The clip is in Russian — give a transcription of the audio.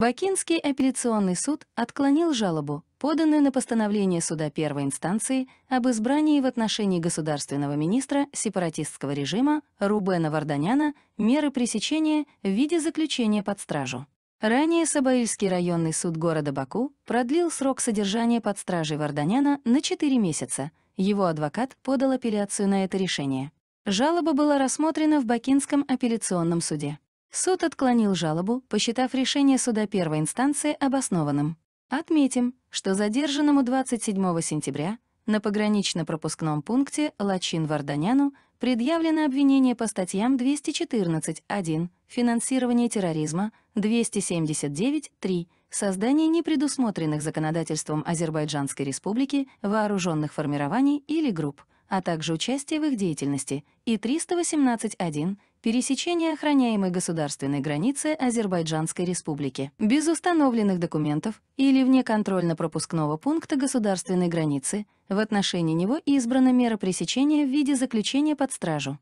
Бакинский апелляционный суд отклонил жалобу, поданную на постановление суда первой инстанции об избрании в отношении государственного министра сепаратистского режима Рубена Варданяна меры пресечения в виде заключения под стражу. Ранее Сабаильский районный суд города Баку продлил срок содержания под стражей Варданяна на 4 месяца. Его адвокат подал апелляцию на это решение. Жалоба была рассмотрена в Бакинском апелляционном суде. Суд отклонил жалобу, посчитав решение суда первой инстанции обоснованным. Отметим, что задержанному 27 сентября на погранично-пропускном пункте Лачин-Варданяну предъявлено обвинение по статьям 214.1 «Финансирование терроризма», 279.3 «Создание непредусмотренных законодательством Азербайджанской республики вооруженных формирований или групп», а также участие в их деятельности, и 318.1 пересечение охраняемой государственной границы Азербайджанской республики. Без установленных документов или вне контрольно-пропускного пункта государственной границы в отношении него избрана мера пресечения в виде заключения под стражу.